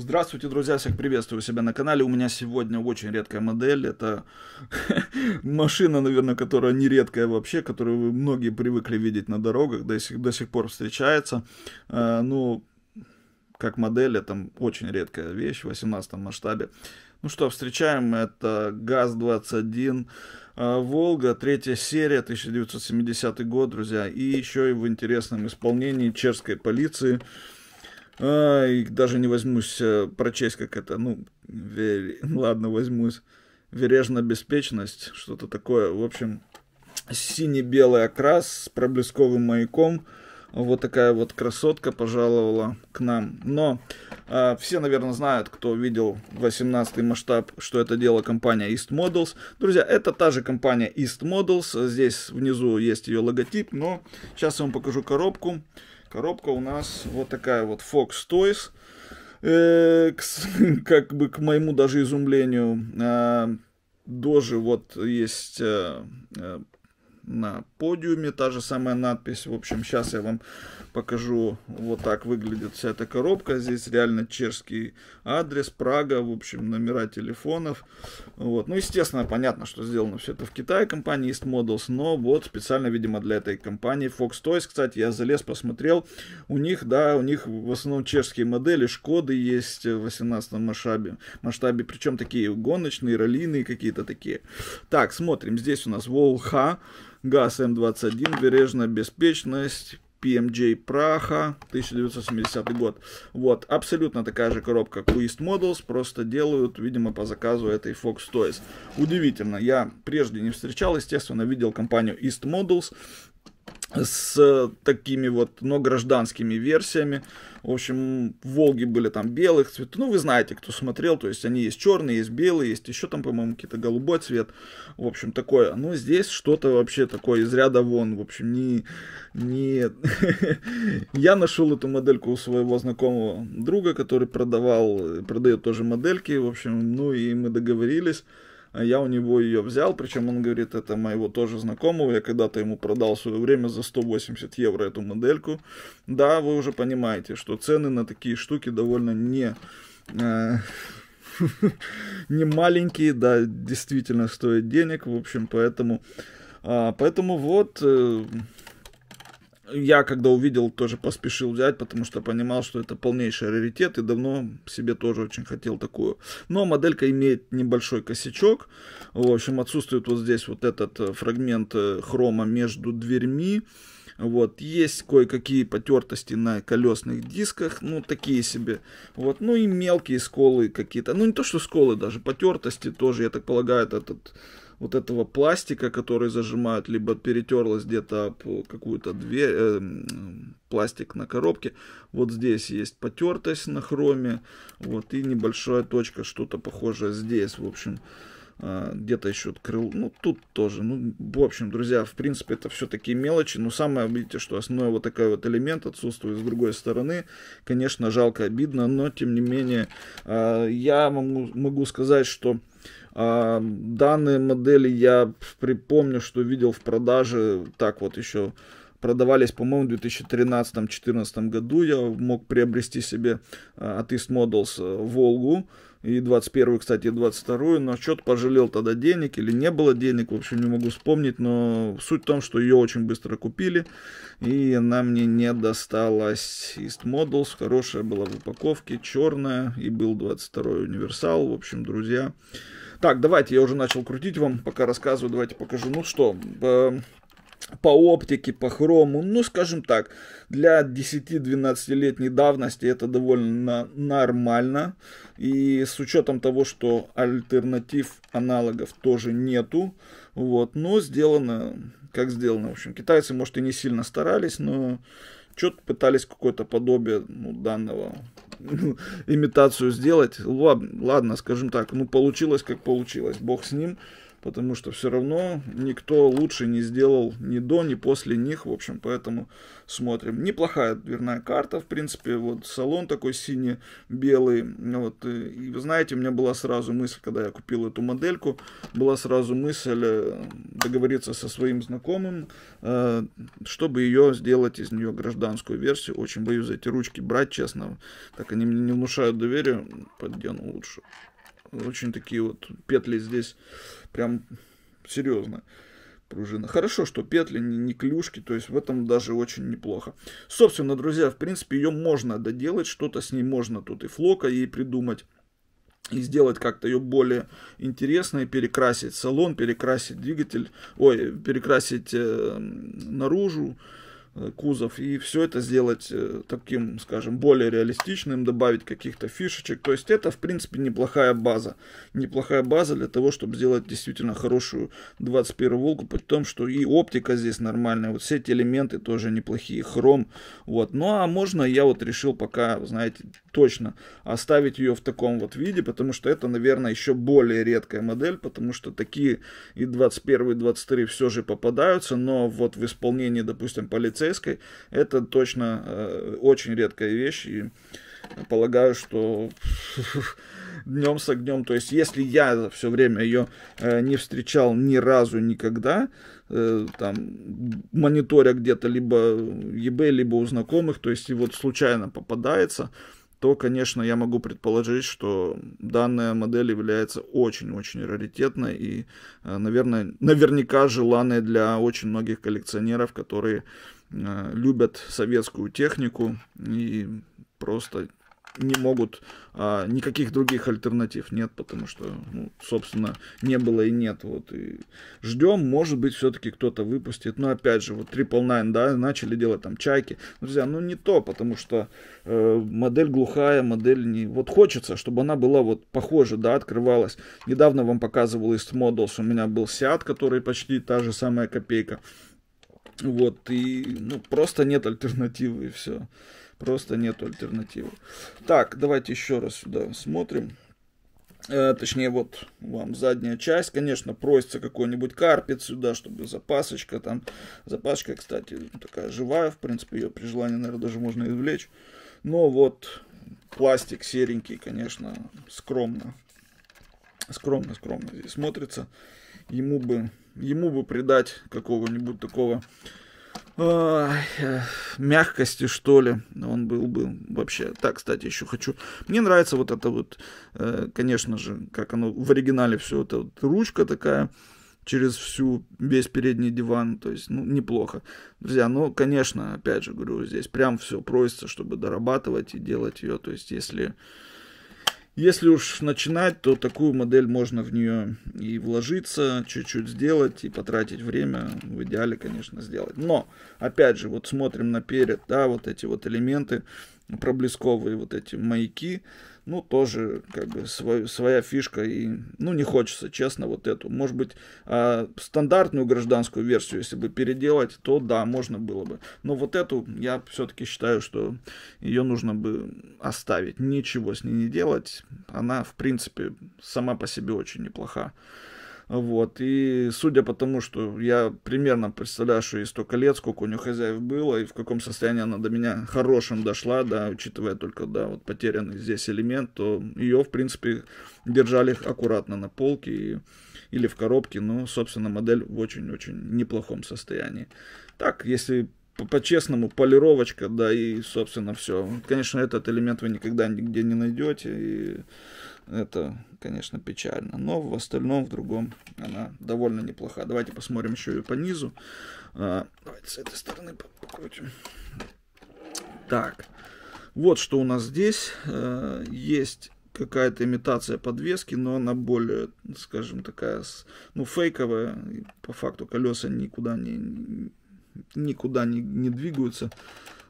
Здравствуйте, друзья, всех приветствую у себя на канале. У меня сегодня очень редкая модель. Это машина, наверное, которая не редкая вообще, которую многие привыкли видеть на дорогах, до сих, до сих пор встречается. А, ну, как модель, это очень редкая вещь в 18 масштабе. Ну что, встречаем, это ГАЗ-21 э, Волга, третья серия, 1970 год, друзья. И еще и в интересном исполнении чешской полиции. Ай, даже не возьмусь э, прочесть, как это, ну, вер... ладно, возьмусь. вережная беспечность что-то такое. В общем, синий-белый окрас с проблесковым маяком. Вот такая вот красотка пожаловала к нам. Но э, все, наверное, знают, кто видел 18 масштаб, что это дело компания East Models. Друзья, это та же компания East Models. Здесь внизу есть ее логотип, но сейчас я вам покажу коробку. Коробка у нас вот такая вот Fox Toys. Э, к, как бы к моему даже изумлению. Э, а, Дожи вот есть э, э на подиуме та же самая надпись. В общем, сейчас я вам покажу, вот так выглядит вся эта коробка. Здесь реально чешский адрес, Прага, в общем, номера телефонов. Вот. Ну, естественно, понятно, что сделано все это в Китае, компания East Models, но вот специально, видимо, для этой компании. Fox Toys, кстати, я залез, посмотрел. У них, да, у них в основном чешские модели, Шкоды есть в 18 масштабе, масштабе причем такие гоночные, раллиные какие-то такие. Так, смотрим, здесь у нас Волха, ГАЗ М21, бережная безопасность, PMJ Праха, 1970 год. Вот, абсолютно такая же коробка Quist Models, просто делают, видимо, по заказу этой Fox Toys. Удивительно, я прежде не встречал, естественно, видел компанию East Models, с э, такими вот, но гражданскими версиями. В общем, Волги были там белых цветов. Ну, вы знаете, кто смотрел, то есть они есть черные, есть белые, есть еще там, по-моему, какие-то голубой цвет. В общем, такое. ну здесь что-то вообще такое из ряда вон. В общем, не... не... Я нашел эту модельку у своего знакомого друга, который продавал, продает тоже модельки. В общем, ну и мы договорились а я у него ее взял, причем он говорит, это моего тоже знакомого, я когда-то ему продал в свое время за 180 евро эту модельку. Да, вы уже понимаете, что цены на такие штуки довольно не... Э, не маленькие, да, действительно стоят денег, в общем, поэтому... Э, поэтому вот... Э, я, когда увидел, тоже поспешил взять, потому что понимал, что это полнейший раритет и давно себе тоже очень хотел такую. Но моделька имеет небольшой косячок. В общем, отсутствует вот здесь вот этот э, фрагмент э, хрома между дверьми. Вот, есть кое-какие потертости на колесных дисках, ну, такие себе. Вот, ну и мелкие сколы какие-то. Ну, не то, что сколы даже, потертости тоже, я так полагаю, этот вот этого пластика, который зажимают, либо перетерлась где-то какую-то дверь, э, пластик на коробке. Вот здесь есть потертость на хроме, вот и небольшая точка, что-то похожее здесь, в общем. А, где-то еще открыл, ну тут тоже, ну в общем, друзья, в принципе это все такие мелочи, но самое, видите, что основной вот такой вот элемент отсутствует с другой стороны, конечно, жалко, обидно, но тем не менее а, я могу, могу сказать, что а, данные модели я припомню, что видел в продаже, так вот еще продавались, по-моему, в 2013-2014 году, я мог приобрести себе от East Models Волгу, и 21-ю, кстати, и 22-ю. На счет пожалел тогда денег или не было денег, в общем, не могу вспомнить, но суть в том, что ее очень быстро купили, и она мне не досталась. East Models хорошая была в упаковке, черная, и был 22-й универсал, в общем, друзья. Так, давайте, я уже начал крутить вам, пока рассказываю, давайте покажу. Ну что, эм, по оптике, по хрому, ну, скажем так, для 10-12-летней давности это довольно нормально. И с учетом того, что альтернатив аналогов тоже нету, вот, но сделано, как сделано, в общем, китайцы, может, и не сильно старались, но что-то пытались какое-то подобие ну, данного имитацию сделать. Ладно, ладно, скажем так, ну, получилось, как получилось, бог с ним потому что все равно никто лучше не сделал ни до, ни после них, в общем, поэтому смотрим. Неплохая дверная карта, в принципе, вот салон такой синий-белый, вот, э, и вы знаете, у меня была сразу мысль, когда я купил эту модельку, была сразу мысль э, договориться со своим знакомым, э, чтобы ее сделать из нее гражданскую версию, очень боюсь эти ручки брать, честно, так они мне не внушают доверия, поддену лучше. Очень такие вот петли здесь прям серьезно пружина. Хорошо, что петли не, не клюшки, то есть в этом даже очень неплохо. Собственно, друзья, в принципе, ее можно доделать, что-то с ней можно тут и флока ей придумать. И сделать как-то ее более интересной, перекрасить салон, перекрасить двигатель, ой, перекрасить э, наружу, Э, кузов и все это сделать э, таким, скажем, более реалистичным, добавить каких-то фишечек. То есть это, в принципе, неплохая база. Неплохая база для того, чтобы сделать действительно хорошую 21 Волгу. при том, что и оптика здесь нормальная, вот все эти элементы тоже неплохие, хром, вот. Ну а можно, я вот решил пока, знаете, точно оставить ее в таком вот виде, потому что это, наверное, еще более редкая модель, потому что такие и 21 и 23 все же попадаются, но вот в исполнении, допустим, полицейских полицейской, это точно э, очень редкая вещь. И полагаю, что днем с огнем. То есть, если я за все время ее э, не встречал ни разу никогда, э, там, мониторя где-то либо eBay, либо у знакомых, то есть, и вот случайно попадается, то, конечно, я могу предположить, что данная модель является очень-очень раритетной и, э, наверное, наверняка желанной для очень многих коллекционеров, которые э, Э, любят советскую технику и просто не могут, а, никаких других альтернатив нет, потому что, ну, собственно, не было и нет. Вот и ждем, может быть, все-таки кто-то выпустит. Но опять же, вот Triple Nine, да, начали делать там чайки. Друзья, ну не то, потому что э, модель глухая, модель не. Вот хочется, чтобы она была вот похожа, да, открывалась. Недавно вам показывал из Models. У меня был Seat, который почти та же самая копейка. Вот, и ну, просто нет альтернативы, и все. Просто нет альтернативы. Так, давайте еще раз сюда смотрим. Э, точнее, вот вам задняя часть. Конечно, просится какой-нибудь карпет сюда, чтобы запасочка там. Запасочка, кстати, такая живая, в принципе, ее при желании, наверное, даже можно извлечь. Но вот пластик серенький, конечно, скромно. Скромно-скромно здесь смотрится ему бы, ему бы придать какого-нибудь такого мягкости, что ли. Он был бы вообще... Так, кстати, еще хочу... Мне нравится вот это вот, э, конечно же, как оно в оригинале все это вот, ручка такая через всю, весь передний диван, то есть, ну, неплохо. Друзья, но ну, конечно, опять же говорю, здесь прям все просится, чтобы дорабатывать и делать ее, то есть, если если уж начинать, то такую модель можно в нее и вложиться, чуть-чуть сделать и потратить время, в идеале, конечно, сделать. Но, опять же, вот смотрим наперед, да, вот эти вот элементы, проблесковые вот эти маяки, ну, тоже как бы свой, своя фишка, и, ну, не хочется, честно, вот эту. Может быть, э, стандартную гражданскую версию, если бы переделать, то да, можно было бы. Но вот эту я все-таки считаю, что ее нужно бы оставить, ничего с ней не делать. Она, в принципе, сама по себе очень неплоха. Вот. И судя по тому, что я примерно представляю, что и столько лет, сколько у нее хозяев было, и в каком состоянии она до меня хорошим дошла, да, учитывая только, да, вот потерянный здесь элемент, то ее, в принципе, держали аккуратно на полке и, или в коробке. Ну, собственно, модель в очень-очень неплохом состоянии. Так, если по-честному, полировочка, да, и, собственно, все. Конечно, этот элемент вы никогда нигде не найдете, и это, конечно, печально. Но в остальном, в другом, она довольно неплоха. Давайте посмотрим еще и по низу. А, давайте с этой стороны покрутим. Так, вот что у нас здесь. А, есть какая-то имитация подвески, но она более, скажем, такая, ну, фейковая. По факту колеса никуда не, никуда не, не двигаются.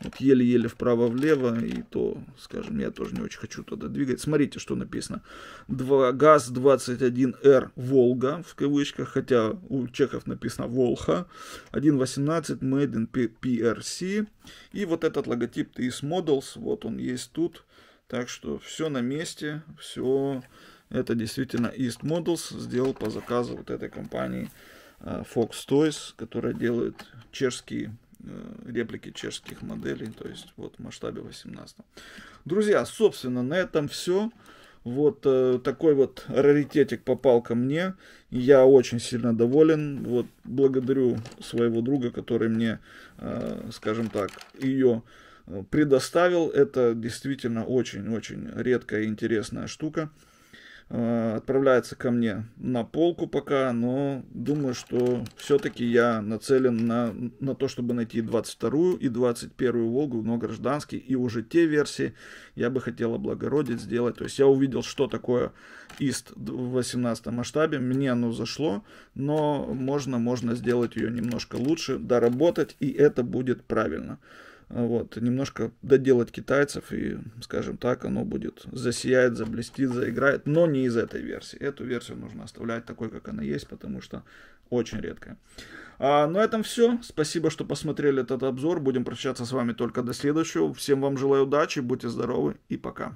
Вот еле-еле вправо-влево, и то, скажем, я тоже не очень хочу туда двигать. Смотрите, что написано. Два, ГАЗ-21Р «Волга» в кавычках, хотя у чехов написано «Волха». 1.18 Made in PRC. И вот этот логотип TIS Models, вот он есть тут. Так что все на месте, все это действительно East Models сделал по заказу вот этой компании Э, Fox Toys, которая делает чешские э, реплики чешских моделей, то есть вот в масштабе 18. Друзья, собственно, на этом все. Вот э, такой вот раритетик попал ко мне. Я очень сильно доволен. Вот благодарю своего друга, который мне, э, скажем так, ее э, предоставил. Это действительно очень-очень редкая и интересная штука. Э, отправляется ко мне на полку пока, но думаю, что все-таки я нацелен на, на то, чтобы найти 22 и 21 Волгу, но гражданский, и уже те версии я бы хотел облагородить, сделать. То есть я увидел, что такое ИСТ в 18 масштабе, мне оно зашло, но можно, можно сделать ее немножко лучше, доработать, и это будет правильно. Вот, немножко доделать китайцев, и, скажем так, оно будет засияет, заблестит, заиграет, но не из этой версии. Эту версию нужно оставлять такой, как она есть, потому что очень редкая. А, на этом все. Спасибо, что посмотрели этот обзор. Будем прощаться с вами только до следующего. Всем вам желаю удачи, будьте здоровы и пока.